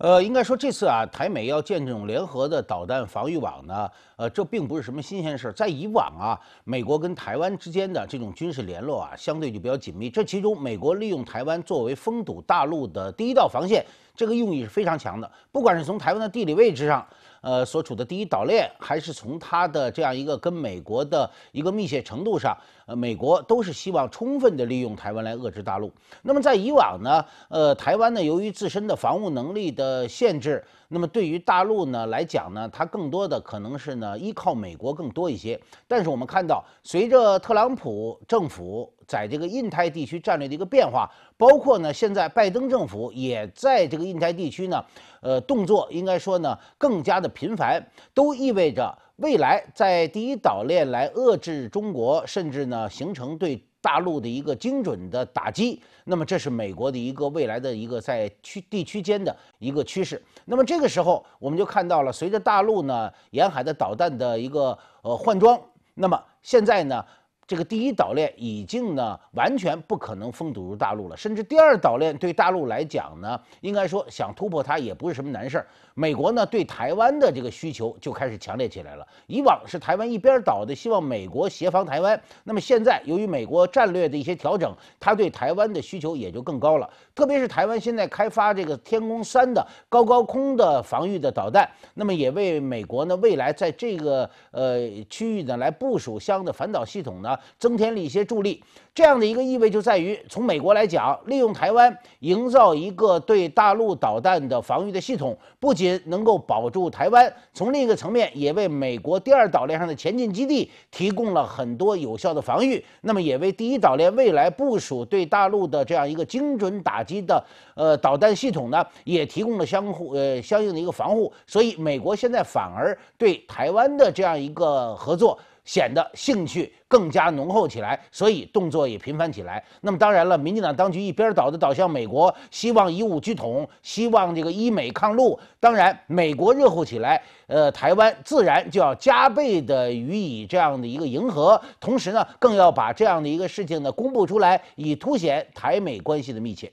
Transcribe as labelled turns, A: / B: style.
A: 呃，应该说这次啊，台美要建这种联合的导弹防御网呢，呃，这并不是什么新鲜事儿。在以往啊，美国跟台湾之间的这种军事联络啊，相对就比较紧密。这其中，美国利用台湾作为封堵大陆的第一道防线。这个用意是非常强的，不管是从台湾的地理位置上，呃，所处的第一岛链，还是从它的这样一个跟美国的一个密切程度上，呃，美国都是希望充分的利用台湾来遏制大陆。那么在以往呢，呃，台湾呢，由于自身的防务能力的限制。那么对于大陆呢来讲呢，它更多的可能是呢依靠美国更多一些。但是我们看到，随着特朗普政府在这个印太地区战略的一个变化，包括呢现在拜登政府也在这个印太地区呢，呃动作应该说呢更加的频繁，都意味着未来在第一岛链来遏制中国，甚至呢形成对。大陆的一个精准的打击，那么这是美国的一个未来的一个在区地区间的一个趋势。那么这个时候，我们就看到了随着大陆呢沿海的导弹的一个呃换装，那么现在呢。这个第一岛链已经呢完全不可能封堵住大陆了，甚至第二岛链对大陆来讲呢，应该说想突破它也不是什么难事儿。美国呢对台湾的这个需求就开始强烈起来了。以往是台湾一边倒的希望美国协防台湾，那么现在由于美国战略的一些调整，它对台湾的需求也就更高了。特别是台湾现在开发这个天宫三的高高空的防御的导弹，那么也为美国呢未来在这个呃区域呢来部署相应的反导系统呢。增添了一些助力，这样的一个意味就在于，从美国来讲，利用台湾营造一个对大陆导弹的防御的系统，不仅能够保住台湾，从另一个层面也为美国第二岛链上的前进基地提供了很多有效的防御，那么也为第一岛链未来部署对大陆的这样一个精准打击的呃导弹系统呢，也提供了相互呃相应的一个防护。所以，美国现在反而对台湾的这样一个合作。显得兴趣更加浓厚起来，所以动作也频繁起来。那么当然了，民进党当局一边倒的倒向美国，希望以武拒统，希望这个以美抗陆。当然，美国热乎起来，呃，台湾自然就要加倍的予以这样的一个迎合，同时呢，更要把这样的一个事情呢公布出来，以凸显台美关系的密切。